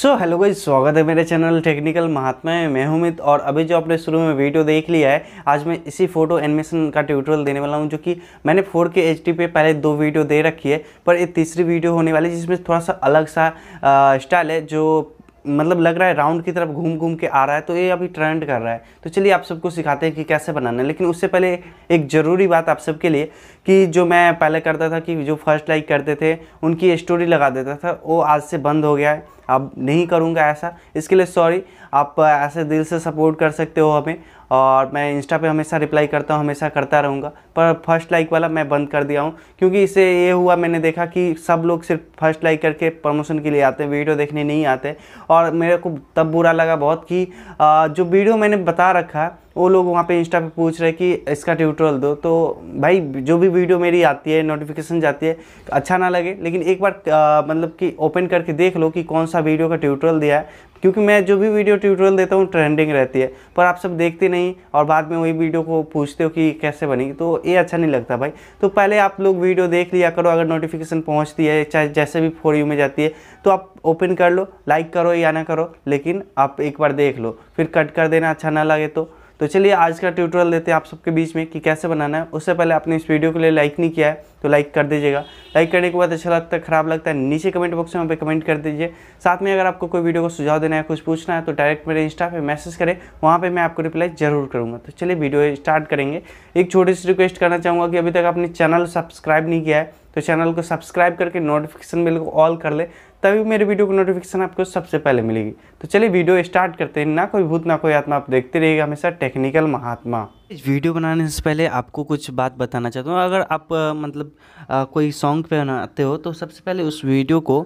so hello गई स्वागत है मेरे चैनल टेक्निकल महात्मा में मैं हूमित और अभी जो आपने शुरू में वीडियो देख लिया है आज मैं इसी फोटो एनिमेशन का ट्यूटोरियल देने वाला हूं जो कि मैंने फोर के एच पे पहले दो वीडियो दे रखी है पर ये तीसरी वीडियो होने वाली है जिसमें थोड़ा सा अलग सा स्टाइल है जो मतलब लग रहा है राउंड की तरफ घूम घूम के आ रहा है तो ये अभी ट्रेंड कर रहा है तो चलिए आप सबको सिखाते हैं कि कैसे बनाना है लेकिन उससे पहले एक ज़रूरी बात आप सबके लिए कि जो मैं पहले करता था कि जो फर्स्ट लाइक करते थे उनकी स्टोरी लगा देता था वो आज से बंद हो गया है अब नहीं करूँगा ऐसा इसके लिए सॉरी आप ऐसे दिल से सपोर्ट कर सकते हो हमें और मैं इंस्टा पे हमेशा रिप्लाई करता हूँ हमेशा करता रहूँगा पर फर्स्ट लाइक वाला मैं बंद कर दिया हूँ क्योंकि इससे ये हुआ मैंने देखा कि सब लोग सिर्फ फर्स्ट लाइक करके प्रमोशन के लिए आते हैं वीडियो देखने नहीं आते और मेरे को तब बुरा लगा बहुत कि जो वीडियो मैंने बता रखा वो लोग वहाँ पे इंस्टा पे पूछ रहे कि इसका ट्यूटोरियल दो तो भाई जो भी वीडियो मेरी आती है नोटिफिकेशन जाती है अच्छा ना लगे लेकिन एक बार मतलब कि ओपन करके देख लो कि कौन सा वीडियो का ट्यूटोरियल दिया है क्योंकि मैं जो भी वीडियो ट्यूटोरियल देता हूँ ट्रेंडिंग रहती है पर आप सब देखते नहीं और बाद में वही वीडियो को पूछते हो कि कैसे बनी तो ये अच्छा नहीं लगता भाई तो पहले आप लोग वीडियो देख लिया करो अगर नोटिफिकेशन पहुँचती है चाहे जैसे भी फोर यू में जाती है तो आप ओपन कर लो लाइक करो या ना करो लेकिन आप एक बार देख लो फिर कट कर देना अच्छा ना लगे तो तो चलिए आज का ट्यूटोरियल देते हैं आप सबके बीच में कि कैसे बनाना है उससे पहले आपने इस वीडियो के लिए लाइक नहीं किया है तो लाइक कर दीजिएगा लाइक करने के बाद अच्छा लगता है खराब लगता है नीचे कमेंट बॉक्स में वहाँ पे कमेंट कर दीजिए साथ में अगर आपको कोई वीडियो को सुझाव देना है कुछ पूछना है तो डायरेक्ट मेरे इंस्टा पर मैसेज करें वहाँ पर मैं आपको रिप्लाई जरूर करूँगा तो चलिए वीडियो स्टार्ट करेंगे एक छोटी सी रिक्वेस्ट करना चाहूँगा कि अभी तक आपने चैनल सब्सक्राइब नहीं किया है तो चैनल को सब्सक्राइब करके नोटिफिकेशन बिल को ऑल कर ले तभी मेरे वीडियो की नोटिफिकेशन आपको सबसे पहले मिलेगी तो चलिए वीडियो स्टार्ट करते हैं ना कोई भूत ना कोई आत्मा आप देखते रहिएगा हमेशा टेक्निकल महात्मा इस वीडियो बनाने से पहले आपको कुछ बात बताना चाहता हूँ अगर आप मतलब कोई सॉन्ग पे बनाते हो तो सबसे पहले उस वीडियो को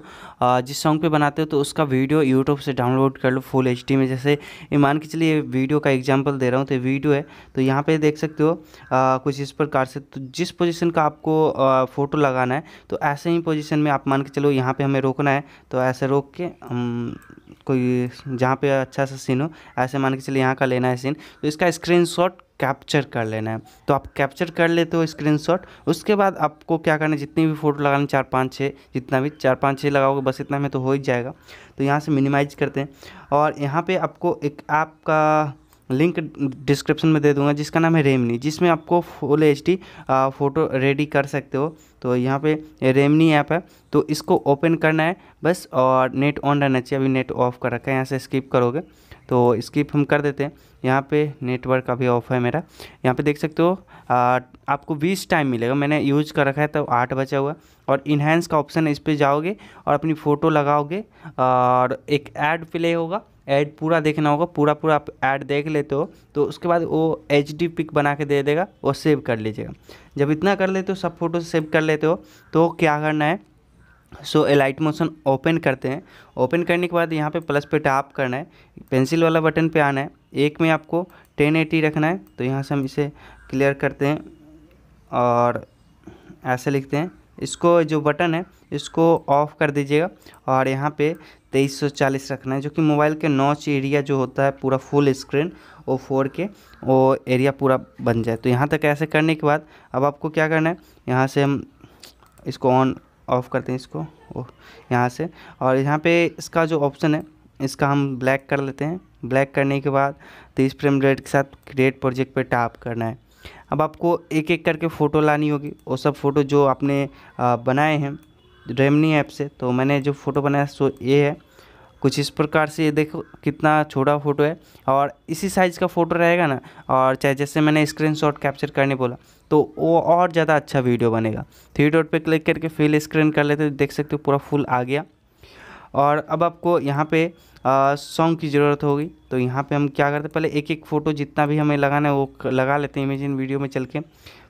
जिस सॉन्ग पे बनाते हो तो उसका वीडियो यूट्यूब से डाउनलोड कर लो फुल एच में जैसे मान के चलिए वीडियो का एग्जाम्पल दे रहा हूँ तो वीडियो है तो यहाँ पर देख सकते हो कुछ इस प्रकार से तो जिस पोजिशन का आपको फ़ोटो लगाना है तो ऐसे ही पोजिशन में आप मान के चलो यहाँ पर हमें रोकना है तो ऐसे रोक के हम कोई जहाँ पे अच्छा सा सीन हो ऐसे मान के चलिए यहाँ का लेना है सीन तो इसका स्क्रीनशॉट कैप्चर कर लेना है तो आप कैप्चर कर लेते हो स्क्रीनशॉट उसके बाद आपको क्या करना है जितनी भी फ़ोटो लगानी चार पाँच छः जितना भी चार पाँच छः लगाओगे बस इतना में तो हो ही जाएगा तो यहाँ से मिनिमाइज करते हैं और यहाँ पर आपको एक ऐप का लिंक डिस्क्रिप्शन में दे दूंगा जिसका नाम है रेमनी जिसमें आपको full H D photo ready कर सकते हो तो यहाँ पे रेमनी ऐप है तो इसको ओपन करना है बस और नेट ऑन रहना चाहिए अभी नेट ऑफ कर रखा है यहाँ से स्किप करोगे तो स्किप हम कर देते हैं यहाँ पे नेटवर्क अभी ऑफ है मेरा यहाँ पे देख सकते हो आ, आपको 20 टाइम मिलेगा मैंने यूज कर रखा है तो आठ बचा हुआ और इन्हेंस का ऑप्शन है इस पर जाओगे और अपनी फ़ोटो लगाओगे और एक ऐड प्ले होगा ऐड पूरा देखना होगा पूरा पूरा आप ऐड देख लेते हो तो उसके बाद वो एच डी पिक बना के दे देगा और सेव कर लीजिएगा जब इतना कर लेते हो सब फोटो सेव कर लेते हो तो क्या करना है सो एलाइट मोशन ओपन करते हैं ओपन करने के बाद यहाँ पे प्लस पे टैप करना है पेंसिल वाला बटन पे आना है एक में आपको 1080 रखना है तो यहाँ से हम इसे क्लियर करते हैं और ऐसे लिखते हैं इसको जो बटन है इसको ऑफ़ कर दीजिएगा और यहाँ पे 2340 रखना है जो कि मोबाइल के नॉच एरिया जो होता है पूरा फुल स्क्रीन वो फोर के वो एरिया पूरा बन जाए तो यहाँ तक ऐसे करने के बाद अब आपको क्या करना है यहाँ से हम इसको ऑन ऑफ़ करते हैं इसको ओह यहाँ से और यहाँ पे इसका जो ऑप्शन है इसका हम ब्लैक कर लेते हैं ब्लैक करने के बाद तीस फ्रेम रेट के साथ क्रिएट प्रोजेक्ट पे टैप करना है अब आपको एक एक करके फ़ोटो लानी होगी वो सब फ़ोटो जो आपने बनाए हैं रेमनी ऐप से तो मैंने जो फ़ोटो बनाया सो ये है कुछ इस प्रकार से ये देखो कितना छोटा फ़ोटो है और इसी साइज़ का फ़ोटो रहेगा ना और चाहे जैसे मैंने स्क्रीनशॉट कैप्चर करने बोला तो वो और ज़्यादा अच्छा वीडियो बनेगा थ्री डॉट पे क्लिक करके फिल स्क्रीन कर लेते हो देख सकते हो पूरा फुल आ गया और अब आपको यहाँ पे सॉन्ग की ज़रूरत होगी तो यहाँ पे हम क्या करते पहले एक एक फ़ोटो जितना भी हमें लगाना है वो लगा लेते हैं इमेजिन वीडियो में चल के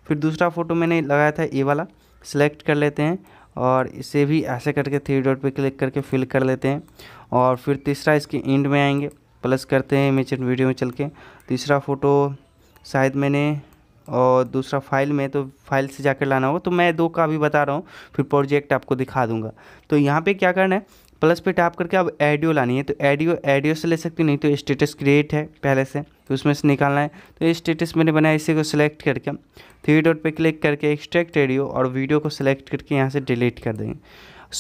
फिर दूसरा फ़ोटो मैंने लगाया था ये वाला सेलेक्ट कर लेते हैं और इसे भी ऐसे करके थ्री डॉट पे क्लिक करके फिल कर लेते हैं और फिर तीसरा इसके एंड में आएंगे प्लस करते हैं इमेज एंड वीडियो में चल के तीसरा फ़ोटो शायद मैंने और दूसरा फाइल में तो फाइल से जाकर लाना होगा तो मैं दो का भी बता रहा हूँ फिर प्रोजेक्ट आपको दिखा दूँगा तो यहाँ पर क्या करना है प्लस पे टैप करके अब एडियो लानी है तो एडियो एडियो से ले सकते नहीं तो स्टेटस क्रिएट है पहले से तो उसमें से निकालना है तो ये स्टेटस मैंने बनाया इसी को सिलेक्ट करके थ्री डॉट पे क्लिक करके एक्सट्रैक्ट एडियो और वीडियो को सिलेक्ट करके यहाँ से डिलीट कर देंगे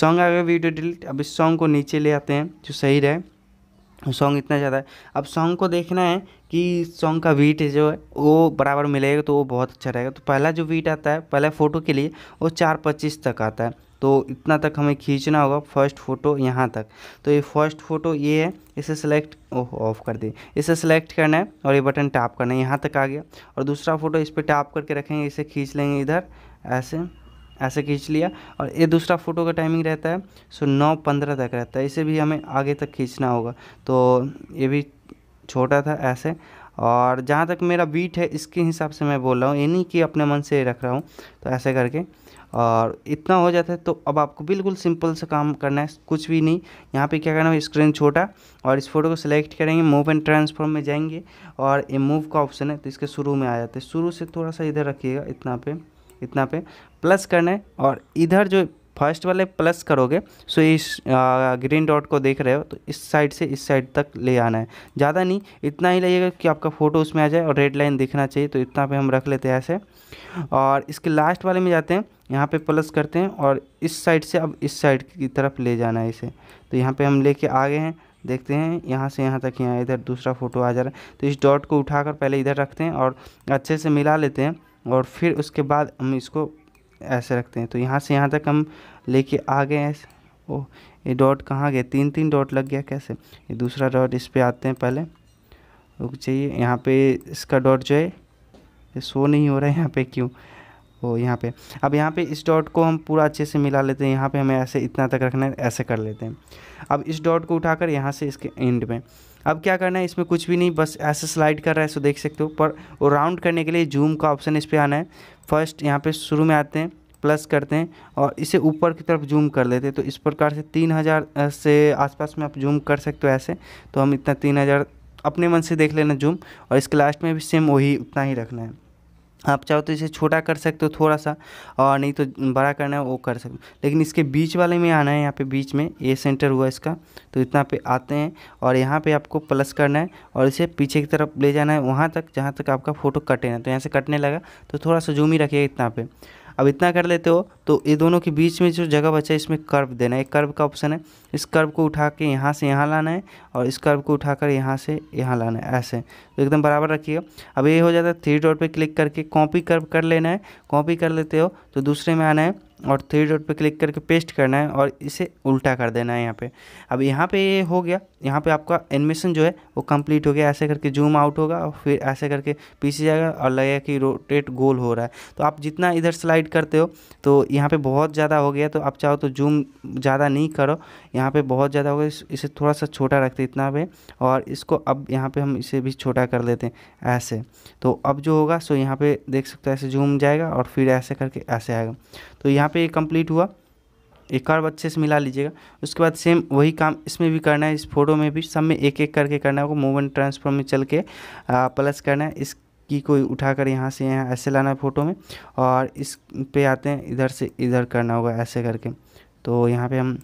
सॉन्ग आ गया वीडियो डिलीट अब इस सॉन्ग को नीचे ले आते हैं जो सही रहे सॉन्ग इतना ज़्यादा है अब सॉन्ग को देखना है कि सॉन्ग का वीट जो है वो बराबर मिलेगा तो वो बहुत अच्छा रहेगा तो पहला जो वीट आता है पहला फ़ोटो के लिए वो चार पच्चीस तक आता है तो इतना तक हमें खींचना होगा फर्स्ट फ़ोटो यहाँ तक तो ये फर्स्ट फ़ोटो ये है इसे सेलेक्ट ओह ऑफ कर दिए इसे सेलेक्ट करना है और ये बटन टैप करना है यहाँ तक आ गया और दूसरा फ़ोटो इस पर टैप करके रखेंगे इसे खींच लेंगे इधर ऐसे ऐसे खींच लिया और ये दूसरा फ़ोटो का टाइमिंग रहता है सो नौ पंद्रह तक रहता है इसे भी हमें आगे तक खींचना होगा तो ये भी छोटा था ऐसे और जहाँ तक मेरा बीट है इसके हिसाब से मैं बोल रहा हूँ ये नहीं कि अपने मन से रख रहा हूँ तो ऐसे करके और इतना हो जाता है तो अब आपको बिल्कुल सिंपल से काम करना है कुछ भी नहीं यहाँ पे क्या करना है स्क्रीन छोटा और इस फोटो को सिलेक्ट करेंगे मूव एंड ट्रांसफॉर्म में जाएंगे और ये मूव का ऑप्शन है तो इसके शुरू में आ जाते हैं शुरू से थोड़ा सा इधर रखिएगा इतना पे इतना पे प्लस करना है और इधर जो फर्स्ट वाले प्लस करोगे सो इस ग्रीन डॉट को देख रहे हो तो इस साइड से इस साइड तक ले आना है ज़्यादा नहीं इतना ही लगेगा कि आपका फ़ोटो उसमें आ जाए और रेड लाइन दिखना चाहिए तो इतना पे हम रख लेते हैं ऐसे और इसके लास्ट वाले में जाते हैं यहाँ पे प्लस करते हैं और इस साइड से अब इस साइड की तरफ ले जाना है इसे तो यहाँ पर हम ले आ गए हैं देखते हैं यहाँ से यहाँ तक यहाँ इधर दूसरा फ़ोटो आ जा रहा है तो इस डॉट को उठा पहले इधर रखते हैं और अच्छे से मिला लेते हैं और फिर उसके बाद हम इसको ऐसे रखते हैं तो यहाँ से यहाँ तक हम लेके आ गए हैं ओह ये डॉट कहाँ गए तीन तीन डॉट लग गया कैसे ये दूसरा डॉट इस पर आते हैं पहले रुक जाइए यहाँ पे इसका डॉट जो है ये शो नहीं हो रहा है यहाँ पे क्यों ओ यहाँ पे अब यहाँ पे इस डॉट को हम पूरा अच्छे से मिला लेते हैं यहाँ पे हमें ऐसे इतना तक रखना है ऐसे कर लेते हैं अब इस डॉट को उठाकर यहाँ से इसके एंड में अब क्या करना है इसमें कुछ भी नहीं बस ऐसे स्लाइड कर रहा है सो देख सकते हो पर वो राउंड करने के लिए जूम का ऑप्शन इस पर आना है फर्स्ट यहाँ पे शुरू में आते हैं प्लस करते हैं और इसे ऊपर की तरफ जूम कर लेते हैं तो इस प्रकार से तीन हज़ार से आसपास में आप जूम कर सकते हो ऐसे तो हम इतना तीन हज़ार अपने मन से देख लेना जूम और इसके लास्ट में भी सेम वही उतना ही रखना है आप चाहो तो इसे छोटा कर सकते हो थोड़ा सा और नहीं तो बड़ा करना है वो कर सकते हो लेकिन इसके बीच वाले में आना है यहाँ पे बीच में ए सेंटर हुआ इसका तो इतना पे आते हैं और यहाँ पे आपको प्लस करना है और इसे पीछे की तरफ ले जाना है वहाँ तक जहाँ तक आपका फ़ोटो कटे ना तो यहाँ से कटने लगा तो थोड़ा सा जूम ही रखिएगा इतना पे अब इतना कर लेते हो तो ये दोनों के बीच में जो जगह बचा है इसमें कर्व देना है एक कर्व का ऑप्शन है इस कर्व को उठा के यहाँ से यहाँ लाना है और इस कर्व को उठाकर यहाँ से यहाँ लाना है ऐसे तो एकदम बराबर रखिएगा अब ये हो जाता है थ्री डॉट पर क्लिक करके कॉपी कर्व कर लेना है कॉपी कर लेते हो तो दूसरे में आना है और थ्री डॉट पे क्लिक करके पेस्ट करना है और इसे उल्टा कर देना है यहाँ पे अब यहाँ पे ये हो गया यहाँ पे आपका एनिमेशन जो है वो कंप्लीट हो गया ऐसे करके जूम आउट होगा और फिर ऐसे करके पीछे जाएगा और लगेगा कि रोटेट गोल हो रहा है तो आप जितना इधर स्लाइड करते हो तो यहाँ पर बहुत ज़्यादा हो गया तो आप चाहो तो जूम ज़्यादा नहीं करो यहाँ पर बहुत ज़्यादा हो गया इसे थोड़ा सा छोटा रखते इतना पे और इसको अब यहाँ पर हम इसे भी छोटा कर लेते हैं ऐसे तो अब जो होगा सो यहाँ पर देख सकते हो ऐसे जूम जाएगा और फिर ऐसे करके ऐसे आएगा तो यहाँ पे ये कंप्लीट हुआ एक और अच्छे से मिला लीजिएगा उसके बाद सेम वही काम इसमें भी करना है इस फोटो में भी सब में एक एक करके करना है आपको मूवमेंट ट्रांसफॉर्म में चल के प्लस करना है इसकी कोई उठा उठाकर यहाँ से यहाँ ऐसे लाना है फ़ोटो में और इस पे आते हैं इधर से इधर करना होगा ऐसे करके तो यहाँ पर हम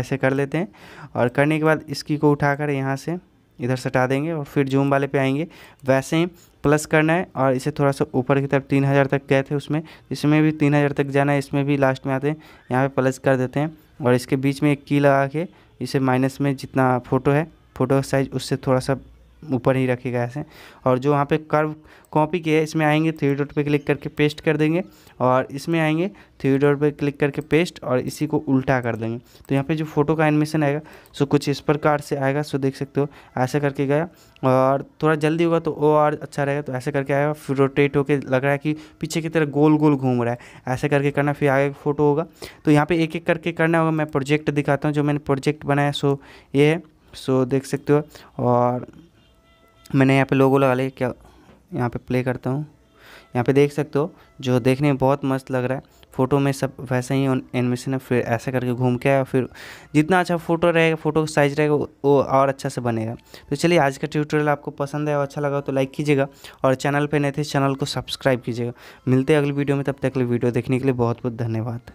ऐसे कर लेते हैं और करने के बाद इसकी को उठाकर यहाँ से इधर सटा देंगे और फिर जूम वाले पे आएंगे वैसे ही प्लस करना है और इसे थोड़ा सा ऊपर की तरफ तीन हज़ार तक गए थे उसमें इसमें भी तीन हज़ार तक जाना है इसमें भी लास्ट में आते हैं यहाँ पे प्लस कर देते हैं और इसके बीच में एक की लगा के इसे माइनस में जितना फ़ोटो है फ़ोटो साइज़ उससे थोड़ा सा ऊपर ही रखेगा ऐसे और जो वहाँ पे कर्व कॉपी किया है इसमें आएंगे थ्री डॉट पे क्लिक करके पेस्ट कर देंगे और इसमें आएंगे थ्री डॉट पे क्लिक करके पेस्ट और इसी को उल्टा कर देंगे तो यहाँ पे जो फोटो का एनिमेशन आएगा सो कुछ इस प्रकार से आएगा सो देख सकते हो ऐसे करके गया और थोड़ा जल्दी होगा तो वो और अच्छा रहेगा तो ऐसे करके आएगा फिर रोटेट होकर लग रहा है कि पीछे की तरह गोल गोल घूम रहा है ऐसे करके करना फिर आगे फ़ोटो होगा तो यहाँ पर एक एक करके करना होगा मैं प्रोजेक्ट दिखाता हूँ जो मैंने प्रोजेक्ट बनाया सो ये है सो देख सकते हो और मैंने यहाँ पे लोगो लगा लिया क्या यहाँ पे प्ले करता हूँ यहाँ पे देख सकते हो जो देखने में बहुत मस्त लग रहा है फ़ोटो में सब वैसे ही एनिमेशन है फिर ऐसा करके घूम के आया फिर जितना अच्छा फ़ोटो रहेगा फ़ोटो का साइज़ रहेगा वो और अच्छा से बनेगा तो चलिए आज का ट्यूटोरियल आपको पसंद है और अच्छा लगा तो लाइक कीजिएगा और चैनल पर नहीं थे चैनल को सब्सक्राइब कीजिएगा मिलते हैं अगली वीडियो में तब तक अगली वीडियो देखने के लिए बहुत बहुत धन्यवाद